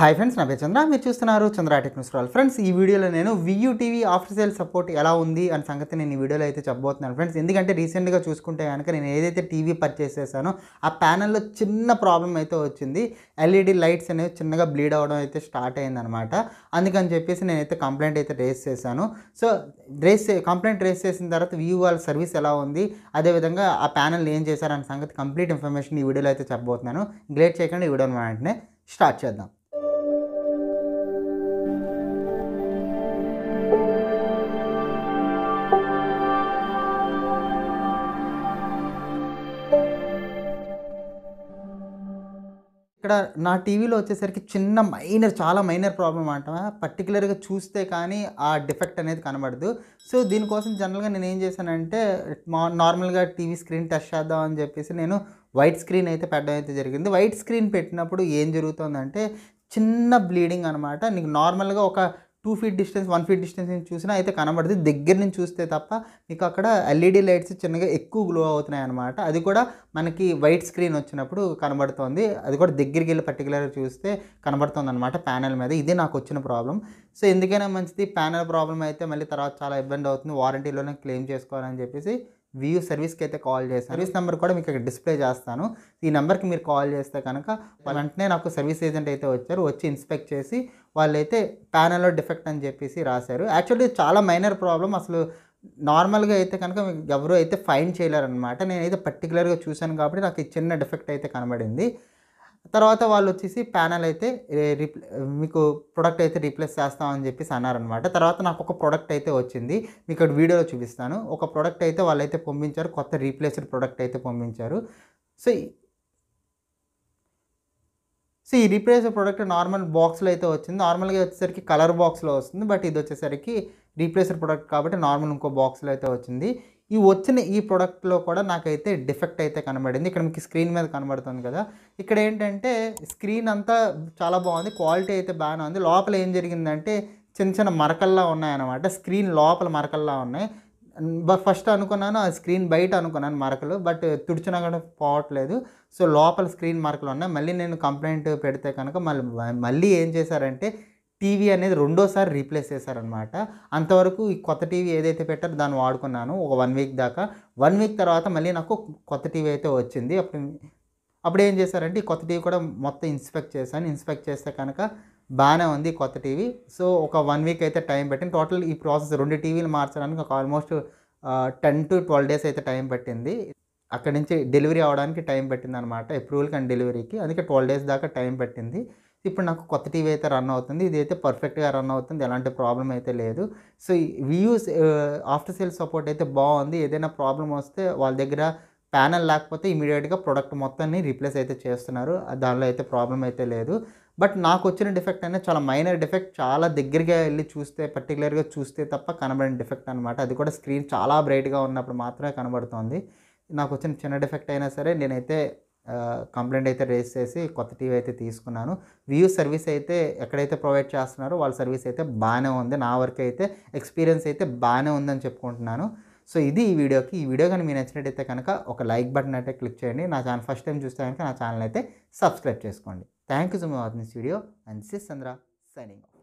hi friends నా పేరు చంద్ర మీరు చూస్తున్నారు చంద్ర టెక్నిక్స్ రాల్ ఫ్రెండ్స్ ఈ వీడియోలో నేను వియూటీవీ ఆఫర్ సేల్ సపోర్ట్ ఎలా ఉంది అనే సంగతి నేను ఈ వీడియోలో అయితే చెప్పబోతున్నాను ఫ్రెండ్స్ ఎందుకంటే రీసెంట్గా చూసుకుంటే కనుక నేను ఏదైతే టీవీ పర్చేస్ చేశానో ఆ ప్యానల్లో చిన్న ప్రాబ్లం అయితే వచ్చింది ఎల్ఈడి లైట్స్ e అనేవి చిన్నగా బ్లీడ్ అవడం అయితే స్టార్ట్ అయిందనమాట అందుకని చెప్పేసి నేనైతే కంప్లైంట్ అయితే రేస్ చేశాను సో రేస్ కంప్లైంట్ రేస్ చేసిన తర్వాత వ్యూ వాళ్ళ సర్వీస్ ఎలా ఉంది అదేవిధంగా ఆ ప్యానల్ ఏం అనే సంగతి కంప్లీట్ ఇన్ఫర్మేషన్ ఈ వీడియోలో అయితే చెప్పబోతున్నాను గ్లేట్ చేయకుండా ఈ వీడియోని వెంటనే స్టార్ట్ చేద్దాం ఇక్కడ నా టీవీలో వచ్చేసరికి చిన్న మైనర్ చాలా మైనర్ ప్రాబ్లం అంట పర్టికులర్గా చూస్తే కానీ ఆ డిఫెక్ట్ అనేది కనబడదు సో దీనికోసం జనరల్గా నేను ఏం చేశానంటే మా నార్మల్గా టీవీ స్క్రీన్ టచ్ చేద్దాం అని చెప్పేసి నేను వైట్ స్క్రీన్ అయితే పెట్టడం అయితే జరిగింది వైట్ స్క్రీన్ పెట్టినప్పుడు ఏం జరుగుతుందంటే చిన్న బ్లీడింగ్ అనమాట నీకు నార్మల్గా ఒక two feet distance one feet distance నుంచి చూసినా అయితే కనబడదు దగ్గర నుంచి చూస్తే తప్ప మీకు అక్కడ ఎల్ఈడి e లైట్స్ చిన్నగా ఎక్కువ గ్లో అవుతున్నాయి అనమాట అది కూడా మనకి వైట్ స్క్రీన్ వచ్చినప్పుడు కనబడుతుంది అది కూడా దగ్గరికి వెళ్ళి పర్టికులర్గా చూస్తే కనబడుతుంది అనమాట ప్యానెల్ మీద ఇది నాకు వచ్చిన ప్రాబ్లం సో ఎందుకైనా మంచిది ప్యానెల్ ప్రాబ్లం అయితే మళ్ళీ తర్వాత చాలా ఇబ్బంది అవుతుంది వారంటీలోనే క్లెయిమ్ చేసుకోవాలని చెప్పేసి వ్యూ సర్వీస్కి అయితే కాల్ చేస్తాను సర్వీస్ నెంబర్ కూడా మీకు ఇక్కడ డిస్ప్లే చేస్తాను ఈ నెంబర్కి మీరు కాల్ చేస్తే కనుక వెంటనే నాకు సర్వీస్ ఏజెంట్ అయితే వచ్చారు వచ్చి ఇన్స్పెక్ట్ చేసి వాళ్ళైతే ప్యానల్లో డిఫెక్ట్ అని చెప్పేసి రాశారు యాక్చువల్లీ చాలా మైనర్ ప్రాబ్లం అసలు నార్మల్గా అయితే కనుక ఎవరు అయితే ఫైన్ చేయలేరు అనమాట నేనైతే పర్టికులర్గా చూశాను కాబట్టి నాకు ఈ చిన్న డిఫెక్ట్ అయితే కనబడింది తర్వాత వాళ్ళు వచ్చేసి ప్యానల్ అయితే మీకు ప్రొడక్ట్ అయితే రీప్లేస్ చేస్తామని చెప్పేసి అన్నారనమాట తర్వాత నాకు ఒక ప్రోడక్ట్ అయితే వచ్చింది మీకు ఇక్కడ వీడియోలో చూపిస్తాను ఒక ప్రోడక్ట్ అయితే వాళ్ళైతే పంపించారు కొత్త రీప్లేస్డ్ ప్రోడక్ట్ అయితే పంపించారు సో సో ఈ రీప్లేస్ ప్రోడక్ట్ నార్మల్ బాక్స్లో అయితే వచ్చింది నార్మల్గా వచ్చేసరికి కలర్ బాక్స్లో వస్తుంది బట్ ఇది వచ్చేసరికి రీప్లేస్డ్ ప్రోడక్ట్ కాబట్టి నార్మల్ ఇంకో బాక్స్లో అయితే వచ్చింది ఈ వచ్చిన ఈ ప్రోడక్ట్లో కూడా నాకైతే డిఫెక్ట్ అయితే కనబడింది ఇక్కడ మీకు స్క్రీన్ మీద కనబడుతుంది కదా ఇక్కడ ఏంటంటే స్క్రీన్ అంతా చాలా బాగుంది క్వాలిటీ అయితే బాగానే ఉంది లోపల ఏం జరిగిందంటే చిన్న చిన్న మరకల్లా ఉన్నాయన్నమాట స్క్రీన్ లోపల మరకల్లా ఉన్నాయి ఫస్ట్ అనుకున్నాను ఆ స్క్రీన్ బయట అనుకున్నాను మరకలు బట్ తుడిచినా కూడా పోవట్లేదు సో లోపల స్క్రీన్ మరకలు ఉన్నాయి మళ్ళీ నేను కంప్లైంట్ పెడితే కనుక మళ్ళీ మళ్ళీ ఏం చేశారంటే టీవీ అనేది రెండోసారి రీప్లేస్ చేశారనమాట అంతవరకు ఈ కొత్త టీవీ ఏదైతే పెట్టారో దాన్ని వాడుకున్నాను ఒక వన్ వీక్ దాకా వన్ వీక్ తర్వాత మళ్ళీ నాకు కొత్త టీవీ అయితే వచ్చింది అప్పుడు అప్పుడు ఏం చేశారంటే ఈ కొత్త టీవీ కూడా మొత్తం ఇన్స్పెక్ట్ చేశాను ఇన్స్పెక్ట్ చేస్తే కనుక బాగానే ఉంది కొత్త టీవీ సో ఒక వన్ వీక్ అయితే టైం పెట్టింది టోటల్ ఈ ప్రాసెస్ రెండు టీవీలు మార్చడానికి ఒక almost ten to twelve days అయితే టైం పట్టింది అక్కడి నుంచి డెలివరీ అవడానికి టైం పట్టింది అనమాట అప్రూవల్కి అండ్ డెలివరీకి అందుకే ట్వెల్వ్ డేస్ దాకా టైం పట్టింది ఇప్పుడు నాకు కొత్త టీవీ అయితే రన్ అవుతుంది ఇది అయితే పర్ఫెక్ట్గా రన్ అవుతుంది ఎలాంటి ప్రాబ్లం అయితే లేదు so views after sale support అయితే బాగుంది ఏదైనా ప్రాబ్లం వస్తే వాళ్ళ దగ్గర ప్యానల్ లేకపోతే ఇమీడియట్గా ప్రొడక్ట్ మొత్తాన్ని రీప్లేస్ అయితే చేస్తున్నారు దానిలో అయితే ప్రాబ్లం అయితే లేదు బట్ నాకు వచ్చిన డిఫెక్ట్ అనేది చాలా మైనర్ డిఫెక్ట్ చాలా దగ్గరగా వెళ్ళి చూస్తే పర్టికులర్గా చూస్తే తప్ప కనబడిన డిఫెక్ట్ అనమాట అది కూడా స్క్రీన్ చాలా బ్రైట్గా ఉన్నప్పుడు మాత్రమే కనబడుతోంది నాకు వచ్చిన చిన్న డిఫెక్ట్ అయినా సరే నేనైతే కంప్లైంట్ అయితే రేస్ చేసి కొత్త టీవీ అయితే తీసుకున్నాను వ్యూ సర్వీస్ అయితే ఎక్కడైతే ప్రొవైడ్ చేస్తున్నారో వాళ్ళ సర్వీస్ అయితే బాగానే ఉంది నా వరకు అయితే ఎక్స్పీరియన్స్ అయితే బాగానే ఉందని చెప్పుకుంటున్నాను సో ఇది ఈ వీడియోకి ఈ వీడియో కానీ మీరు నచ్చినట్టయితే కనుక ఒక లైక్ బటన్ అయితే క్లిక్ చేయండి నా ఛానల్ ఫస్ట్ టైం చూస్తే కనుక నా ఛానల్ అయితే సబ్స్క్రైబ్ చేసుకోండి thank you so much this video and sis Chandra signing of